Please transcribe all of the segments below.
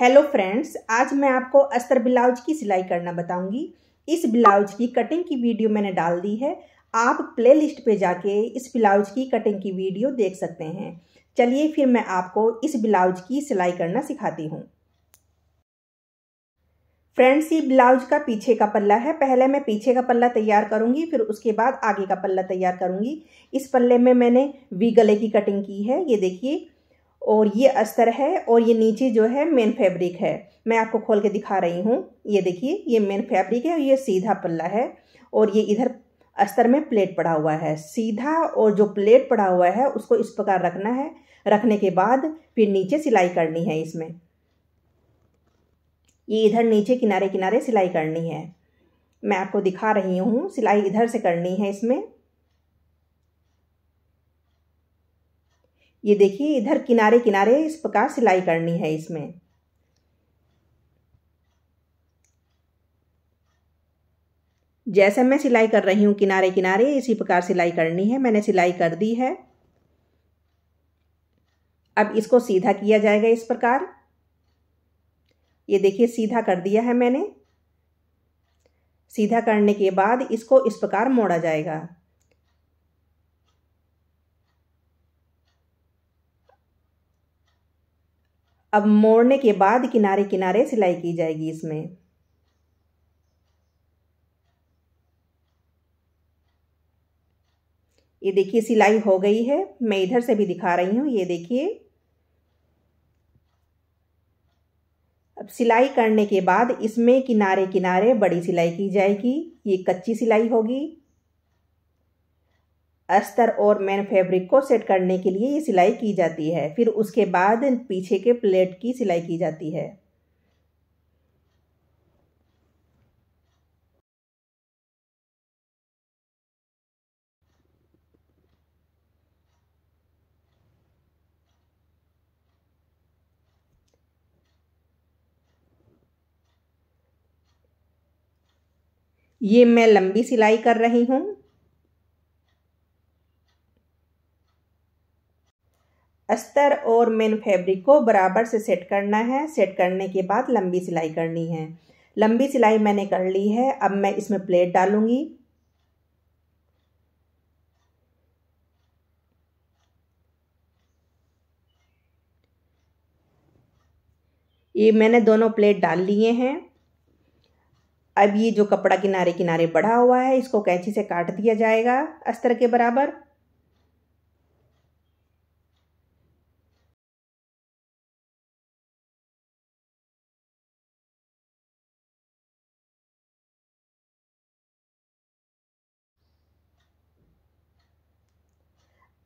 hello friends आज मैं आपको अस्तर ब्लाउज की सिलाई करना बताऊंगी इस ब्लाउज की कटिंग की वीडियो मैंने डाल दी है आप प्लेलिस्ट पे जाके इस ब्लाउज की कटिंग की वीडियो देख सकते हैं चलिए फिर मैं आपको इस ब्लाउज की सिलाई करना सिखाती हूँ फ्रेंड्स ये ब्लाउज का पीछे का पल्ला है पहले मैं पीछे का पल्ला तैयार करूंगी फिर उसके बाद आगे का पल्ला तैयार करूंगी इस पल्ले में मैंने वी गले की कटिंग की है ये देखिए और ये अस्तर है और ये नीचे जो है मेन फैब्रिक है मैं आपको खोल के दिखा रही हूँ ये देखिए ये मेन फैब्रिक है और ये सीधा पल्ला है और ये इधर अस्तर में प्लेट पड़ा हुआ है सीधा और जो प्लेट पड़ा हुआ है उसको इस प्रकार रखना है रखने के बाद फिर नीचे सिलाई करनी है इसमें ये इधर नीचे किनारे किनारे सिलाई करनी है मैं आपको दिखा रही हूँ सिलाई इधर से करनी है इसमें ये देखिए इधर किनारे किनारे इस प्रकार सिलाई करनी है इसमें जैसे मैं सिलाई कर रही हूँ किनारे किनारे इसी प्रकार सिलाई करनी है मैंने सिलाई कर दी है अब इसको सीधा किया जाएगा इस प्रकार ये देखिए सीधा कर दिया है मैंने सीधा करने के बाद इसको इस प्रकार मोड़ा जाएगा अब मोड़ने के बाद किनारे किनारे सिलाई की जाएगी इसमें ये देखिए सिलाई हो गई है मैं इधर से भी दिखा रही हूँ ये देखिए अब सिलाई करने के बाद इसमें किनारे किनारे बड़ी सिलाई की जाएगी ये कच्ची सिलाई होगी अस्तर और मैन फैब्रिक को सेट करने के लिए ये सिलाई की जाती है फिर उसके बाद पीछे के प्लेट की सिलाई की जाती है ये मैं लंबी सिलाई कर रही हूँ अस्तर और मेन फैब्रिक को बराबर से सेट करना है सेट करने के बाद लंबी सिलाई करनी है लंबी सिलाई मैंने कर ली है अब मैं इसमें प्लेट डालूंगी ये मैंने दोनों प्लेट डाल लिए हैं अब ये जो कपड़ा किनारे किनारे बढ़ा हुआ है इसको कैंची से काट दिया जाएगा अस्तर के बराबर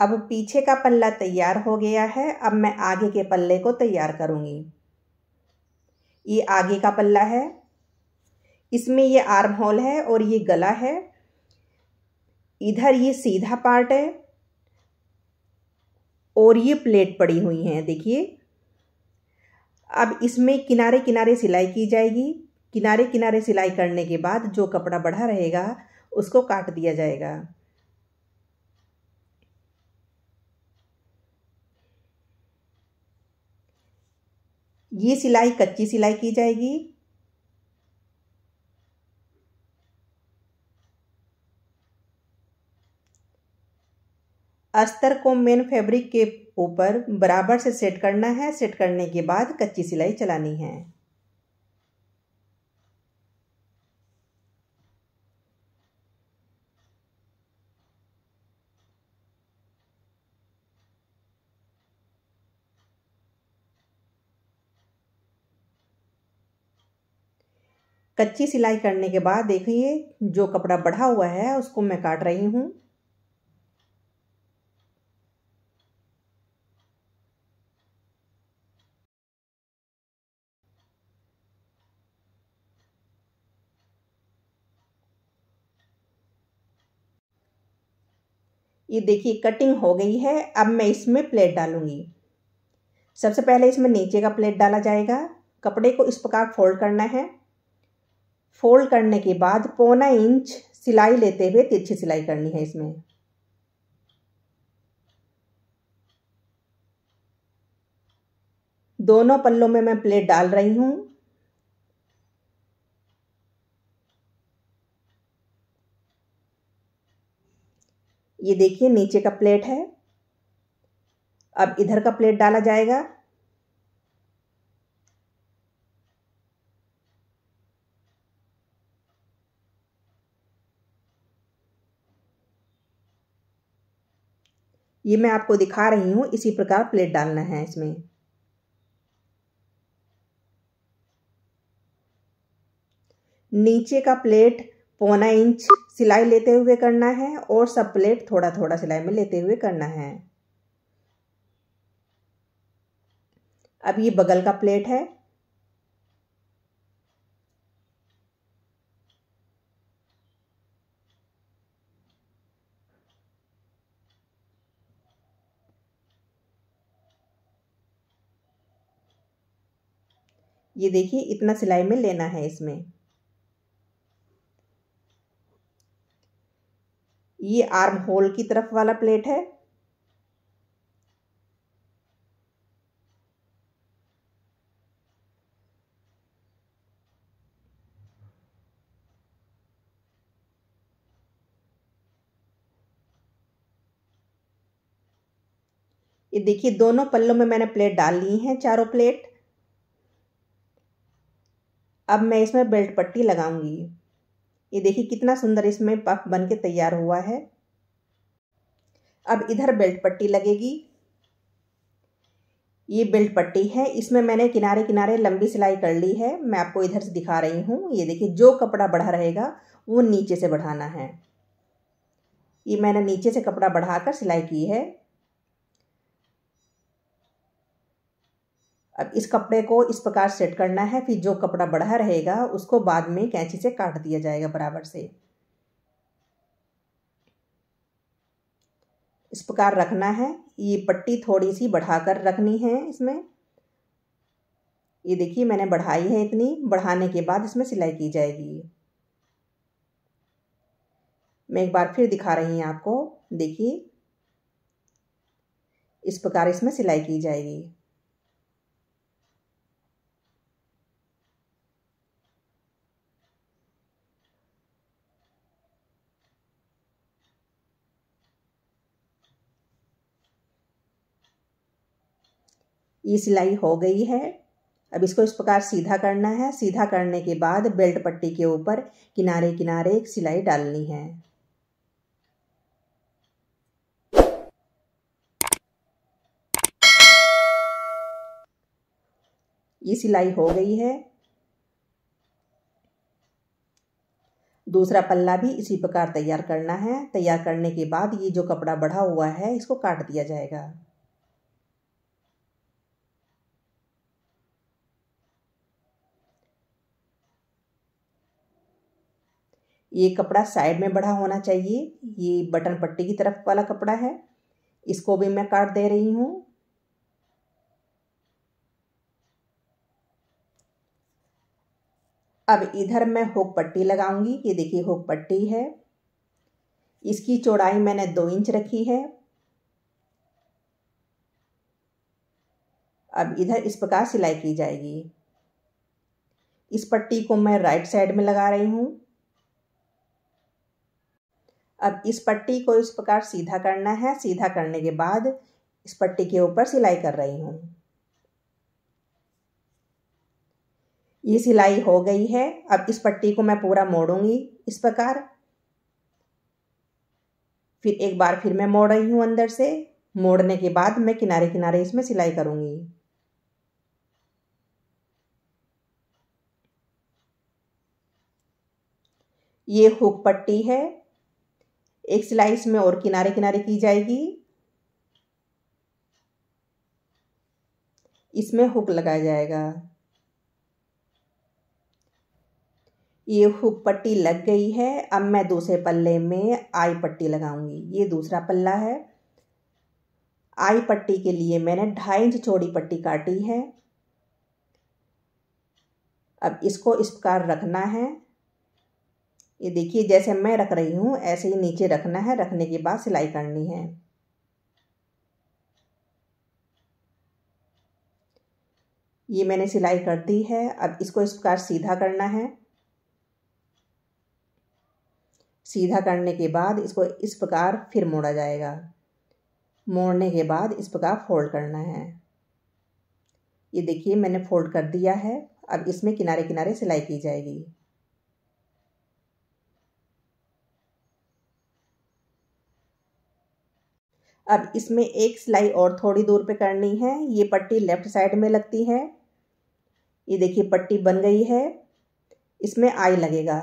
अब पीछे का पल्ला तैयार हो गया है अब मैं आगे के पल्ले को तैयार करूँगी ये आगे का पल्ला है इसमें ये आर्म होल है और ये गला है इधर ये सीधा पार्ट है और ये प्लेट पड़ी हुई हैं देखिए अब इसमें किनारे किनारे सिलाई की जाएगी किनारे किनारे सिलाई करने के बाद जो कपड़ा बढ़ा रहेगा उसको काट दिया जाएगा ये सिलाई कच्ची सिलाई की जाएगी अस्तर को मेन फैब्रिक के ऊपर बराबर से सेट करना है सेट करने के बाद कच्ची सिलाई चलानी है कच्ची सिलाई करने के बाद देखिए जो कपड़ा बढ़ा हुआ है उसको मैं काट रही हूँ ये देखिए कटिंग हो गई है अब मैं इसमें प्लेट डालूंगी सबसे पहले इसमें नीचे का प्लेट डाला जाएगा कपड़े को इस प्रकार फोल्ड करना है फोल्ड करने के बाद पौना इंच सिलाई लेते हुए तिरछी सिलाई करनी है इसमें दोनों पल्लों में मैं प्लेट डाल रही हूं ये देखिए नीचे का प्लेट है अब इधर का प्लेट डाला जाएगा ये मैं आपको दिखा रही हूँ इसी प्रकार प्लेट डालना है इसमें नीचे का प्लेट पौना इंच सिलाई लेते हुए करना है और सब प्लेट थोड़ा थोड़ा सिलाई में लेते हुए करना है अब ये बगल का प्लेट है ये देखिए इतना सिलाई में लेना है इसमें ये आर्म होल की तरफ वाला प्लेट है ये देखिए दोनों पल्लों में मैंने प्लेट डाल ली हैं चारों प्लेट अब मैं इसमें बेल्ट पट्टी लगाऊंगी ये देखिए कितना सुंदर इसमें पफ बन के तैयार हुआ है अब इधर बेल्ट पट्टी लगेगी ये बेल्ट पट्टी है इसमें मैंने किनारे किनारे लंबी सिलाई कर ली है मैं आपको इधर से दिखा रही हूँ ये देखिए जो कपड़ा बढ़ा रहेगा वो नीचे से बढ़ाना है ये मैंने नीचे से कपड़ा बढ़ाकर सिलाई की है अब इस कपड़े को इस प्रकार सेट करना है फिर जो कपड़ा बढ़ा रहेगा उसको बाद में कैंची से काट दिया जाएगा बराबर से इस प्रकार रखना है ये पट्टी थोड़ी सी बढ़ाकर रखनी है इसमें ये देखिए मैंने बढ़ाई है इतनी बढ़ाने के बाद इसमें सिलाई की जाएगी मैं एक बार फिर दिखा रही हूँ आपको देखिए इस प्रकार इसमें सिलाई की जाएगी ये सिलाई हो गई है अब इसको इस प्रकार सीधा करना है सीधा करने के बाद बेल्ट पट्टी के ऊपर किनारे किनारे एक सिलाई डालनी है ये सिलाई हो गई है दूसरा पल्ला भी इसी प्रकार तैयार करना है तैयार करने के बाद ये जो कपड़ा बढ़ा हुआ है इसको काट दिया जाएगा ये कपड़ा साइड में बड़ा होना चाहिए ये बटन पट्टी की तरफ वाला कपड़ा है इसको भी मैं काट दे रही हूँ अब इधर मैं होक पट्टी लगाऊंगी ये देखिए होक पट्टी है इसकी चौड़ाई मैंने दो इंच रखी है अब इधर इस प्रकार सिलाई की जाएगी इस पट्टी को मैं राइट साइड में लगा रही हूँ अब इस पट्टी को इस प्रकार सीधा करना है सीधा करने के बाद इस पट्टी के ऊपर सिलाई कर रही हूँ ये सिलाई हो गई है अब इस पट्टी को मैं पूरा मोड़ूंगी इस प्रकार फिर एक बार फिर मैं मोड़ रही हूँ अंदर से मोड़ने के बाद मैं किनारे किनारे इसमें सिलाई करूँगी ये हुक पट्टी है एक सिलाई इसमें और किनारे किनारे की जाएगी इसमें हुक लगाया जाएगा ये हुक पट्टी लग गई है अब मैं दूसरे पल्ले में आई पट्टी लगाऊंगी ये दूसरा पल्ला है आई पट्टी के लिए मैंने ढाई इंच चौड़ी पट्टी काटी है अब इसको इस प्रकार रखना है ये देखिए जैसे मैं रख रही हूँ ऐसे ही नीचे रखना है रखने के बाद सिलाई करनी है ये मैंने सिलाई कर दी है अब इसको इस प्रकार सीधा करना है सीधा करने के बाद इसको इस प्रकार फिर मोड़ा जाएगा मोड़ने के बाद इस प्रकार फोल्ड करना है ये देखिए मैंने फोल्ड कर दिया है अब इसमें किनारे किनारे सिलाई की जाएगी अब इसमें एक सिलाई और थोड़ी दूर पे करनी है ये पट्टी लेफ्ट साइड में लगती है ये देखिए पट्टी बन गई है इसमें आई लगेगा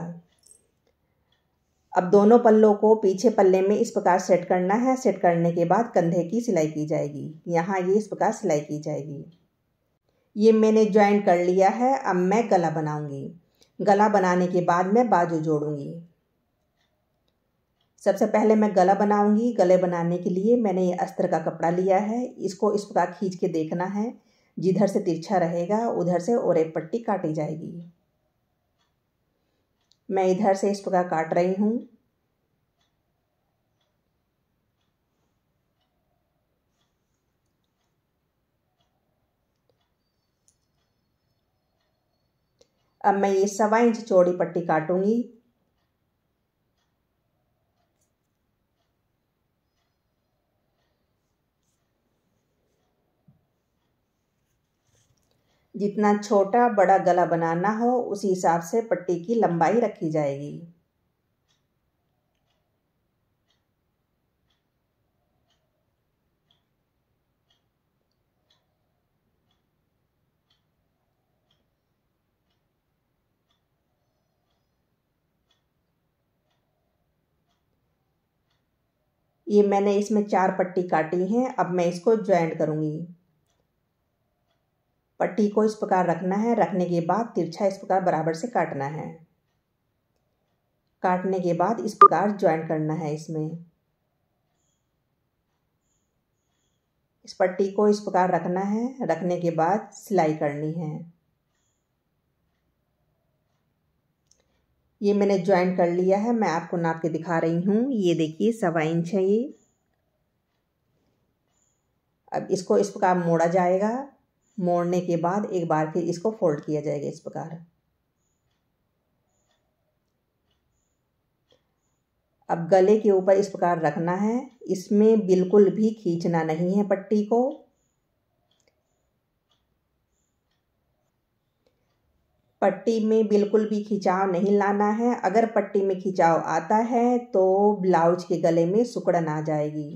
अब दोनों पल्लों को पीछे पल्ले में इस प्रकार सेट करना है सेट करने के बाद कंधे की सिलाई की जाएगी यहाँ ये इस प्रकार सिलाई की जाएगी ये मैंने ज्वाइन कर लिया है अब मैं गला बनाऊंगी गला बनाने के बाद मैं बाजू जोड़ूंगी सबसे पहले मैं गला बनाऊंगी गले बनाने के लिए मैंने ये अस्त्र का कपड़ा लिया है इसको इस प्रकार खींच के देखना है जिधर से तिरछा रहेगा उधर से और एक पट्टी काटी जाएगी मैं इधर से इस प्रकार काट रही हूँ अब मैं ये सवा इंच चौड़ी पट्टी काटूंगी जितना छोटा बड़ा गला बनाना हो उसी हिसाब से पट्टी की लंबाई रखी जाएगी ये मैंने इसमें चार पट्टी काटी हैं अब मैं इसको ज्वाइंट करूंगी पट्टी को इस प्रकार रखना है रखने के बाद तिरछा इस प्रकार बराबर से काटना है काटने के बाद इस प्रकार ज्वाइन करना है इसमें इस पट्टी को इस प्रकार रखना है रखने के बाद सिलाई करनी है ये मैंने ज्वाइन कर लिया है मैं आपको नाप के दिखा रही हूँ ये देखिए सवा इंच है ये अब इसको इस प्रकार मोड़ा जाएगा मोड़ने के बाद एक बार फिर इसको फोल्ड किया जाएगा इस प्रकार अब गले के ऊपर इस प्रकार रखना है इसमें बिल्कुल भी खींचना नहीं है पट्टी को पट्टी में बिल्कुल भी खिंचाव नहीं लाना है अगर पट्टी में खिंचाव आता है तो ब्लाउज के गले में सुकड़न आ जाएगी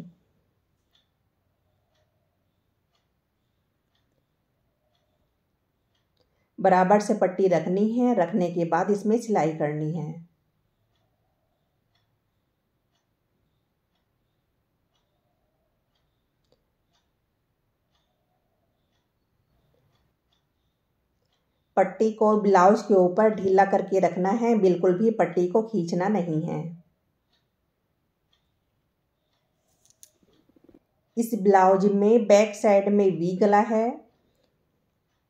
बराबर से पट्टी रखनी है रखने के बाद इसमें सिलाई करनी है पट्टी को ब्लाउज के ऊपर ढीला करके रखना है बिल्कुल भी पट्टी को खींचना नहीं है इस ब्लाउज में बैक साइड में वी गला है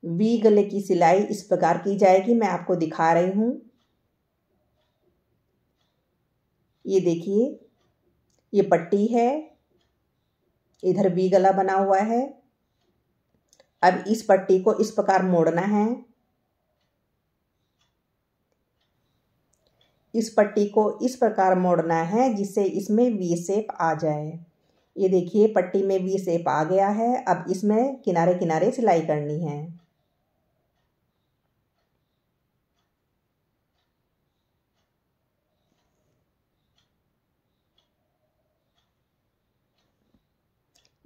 वी गले की सिलाई इस प्रकार की जाएगी मैं आपको दिखा रही हूँ ये देखिए ये पट्टी है इधर वी गला बना हुआ है अब इस पट्टी को इस प्रकार मोड़ना है इस पट्टी को इस प्रकार मोड़ना है जिससे इसमें वी सेप आ जाए ये देखिए पट्टी में वी सेप आ गया है अब इसमें किनारे किनारे सिलाई करनी है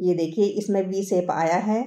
ये देखिए इसमें वी सेप आया है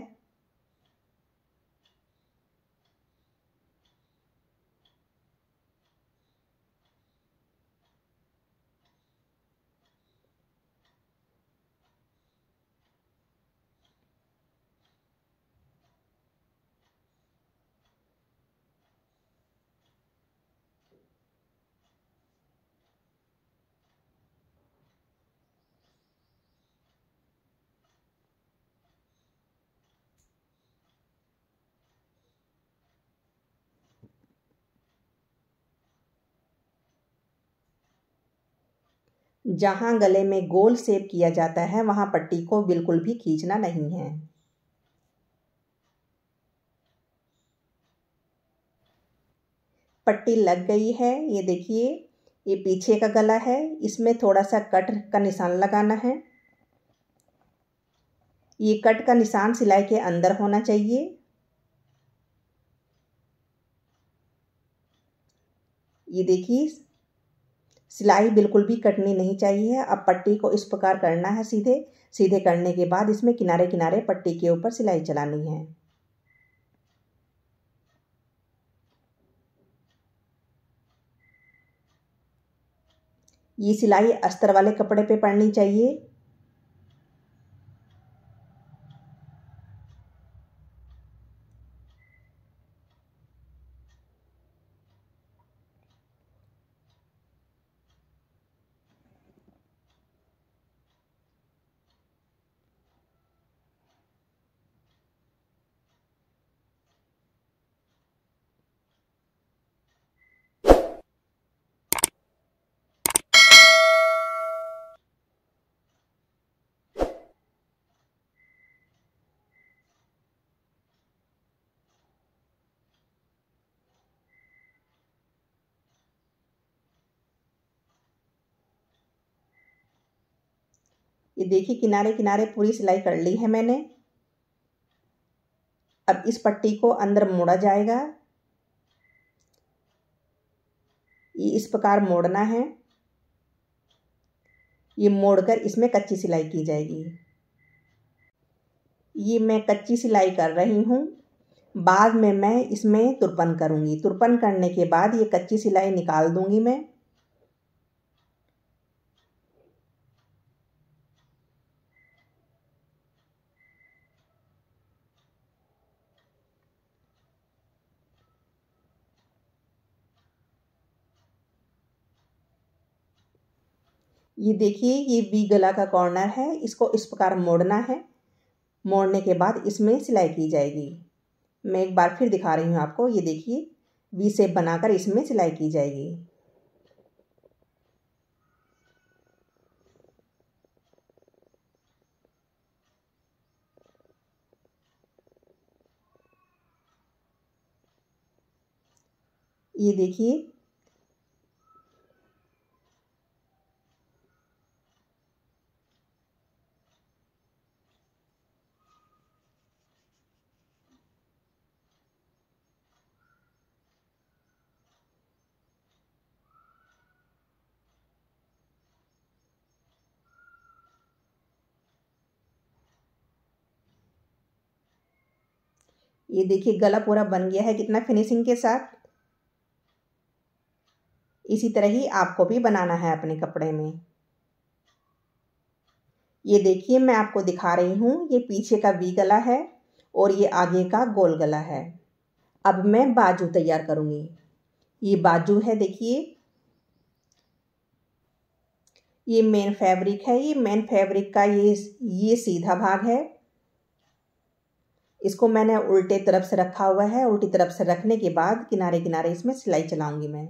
जहाँ गले में गोल सेप किया जाता है वहाँ पट्टी को बिल्कुल भी खींचना नहीं है पट्टी लग गई है ये देखिए ये पीछे का गला है इसमें थोड़ा सा कट का निशान लगाना है ये कट का निशान सिलाई के अंदर होना चाहिए ये देखिए सिलाई बिल्कुल भी कटनी नहीं चाहिए अब पट्टी को इस प्रकार करना है सीधे सीधे करने के बाद इसमें किनारे किनारे पट्टी के ऊपर सिलाई चलानी है ये सिलाई अस्तर वाले कपड़े पे पड़नी चाहिए ये देखिए किनारे किनारे पूरी सिलाई कर ली है मैंने अब इस पट्टी को अंदर मोड़ा जाएगा ये इस प्रकार मोड़ना है ये मोड़कर इसमें कच्ची सिलाई की जाएगी ये मैं कच्ची सिलाई कर रही हूँ बाद में मैं इसमें तुरपन करूँगी तुरपन करने के बाद ये कच्ची सिलाई निकाल दूँगी मैं ये देखिए ये बी गला का कॉर्नर है इसको इस प्रकार मोड़ना है मोड़ने के बाद इसमें सिलाई की जाएगी मैं एक बार फिर दिखा रही हूँ आपको ये देखिए वी सेप बनाकर इसमें सिलाई की जाएगी ये देखिए ये देखिए गला पूरा बन गया है कितना फिनिशिंग के साथ इसी तरह ही आपको भी बनाना है अपने कपड़े में ये देखिए मैं आपको दिखा रही हूँ ये पीछे का वी गला है और ये आगे का गोल गला है अब मैं बाजू तैयार करूँगी ये बाजू है देखिए ये मेन फैब्रिक है ये मेन फैब्रिक का ये ये सीधा भाग है इसको मैंने उल्टे तरफ से रखा हुआ है उल्टी तरफ से रखने के बाद किनारे किनारे इसमें सिलाई चलाऊंगी मैं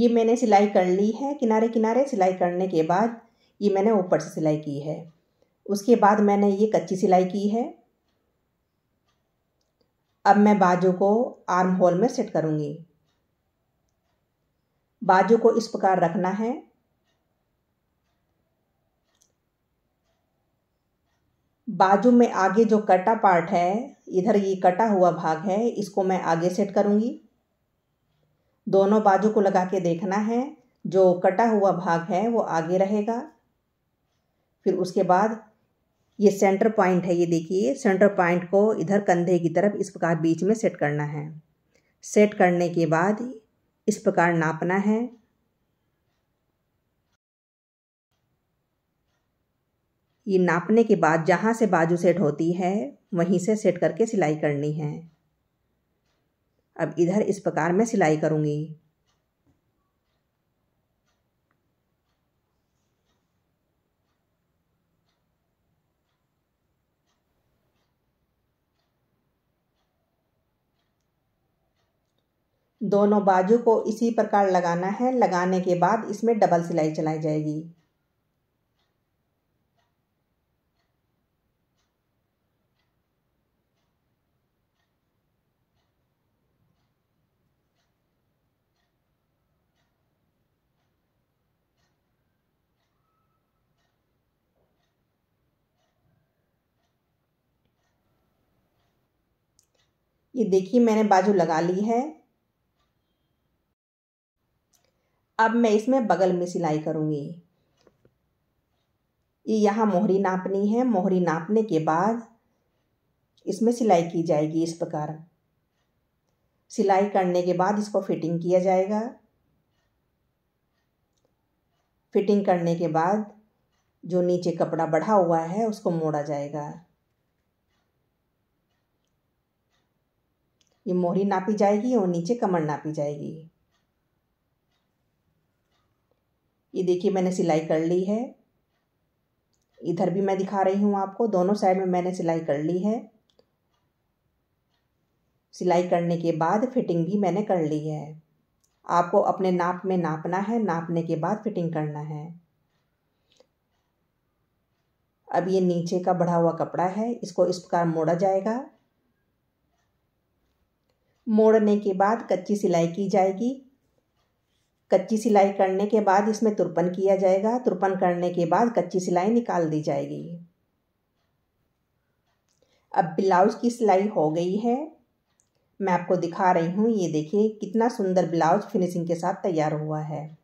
ये मैंने सिलाई कर ली है किनारे किनारे सिलाई करने के बाद ये मैंने ऊपर से सिलाई की है उसके बाद मैंने ये कच्ची सिलाई की है अब मैं बाजू को आर्म होल में सेट करूँगी बाजू को इस प्रकार रखना है बाजू में आगे जो कटा पार्ट है इधर ये कटा हुआ भाग है इसको मैं आगे सेट करूँगी दोनों बाजू को लगा के देखना है जो कटा हुआ भाग है वो आगे रहेगा फिर उसके बाद ये सेंटर पॉइंट है ये देखिए सेंटर पॉइंट को इधर कंधे की तरफ इस प्रकार बीच में सेट करना है सेट करने के बाद इस प्रकार नापना है ये नापने के बाद जहाँ से बाजू सेट होती है वहीं से सेट करके सिलाई करनी है अब इधर इस प्रकार मैं सिलाई करूँगी दोनों बाजू को इसी प्रकार लगाना है लगाने के बाद इसमें डबल सिलाई चलाई जाएगी ये देखिए मैंने बाजू लगा ली है अब मैं इसमें बगल में सिलाई करूँगी ये यहाँ मोहरी नापनी है मोहरी नापने के बाद इसमें सिलाई की जाएगी इस प्रकार सिलाई करने के बाद इसको फिटिंग किया जाएगा फिटिंग करने के बाद जो नीचे कपड़ा बढ़ा हुआ है उसको मोड़ा जाएगा ये मोहरी नापी जाएगी और नीचे कमर नापी जाएगी ये देखिए मैंने सिलाई कर ली है इधर भी मैं दिखा रही हूँ आपको दोनों साइड में मैंने सिलाई कर ली है सिलाई करने के बाद फिटिंग भी मैंने कर ली है आपको अपने नाप में नापना है नापने के बाद फिटिंग करना है अब ये नीचे का बढ़ा हुआ कपड़ा है इसको इस प्रकार मोड़ा जाएगा मोड़ने के बाद कच्ची सिलाई की जाएगी कच्ची सिलाई करने के बाद इसमें तुरपन किया जाएगा तुरपन करने के बाद कच्ची सिलाई निकाल दी जाएगी अब ब्लाउज की सिलाई हो गई है मैं आपको दिखा रही हूँ ये देखिए कितना सुंदर ब्लाउज फिनिशिंग के साथ तैयार हुआ है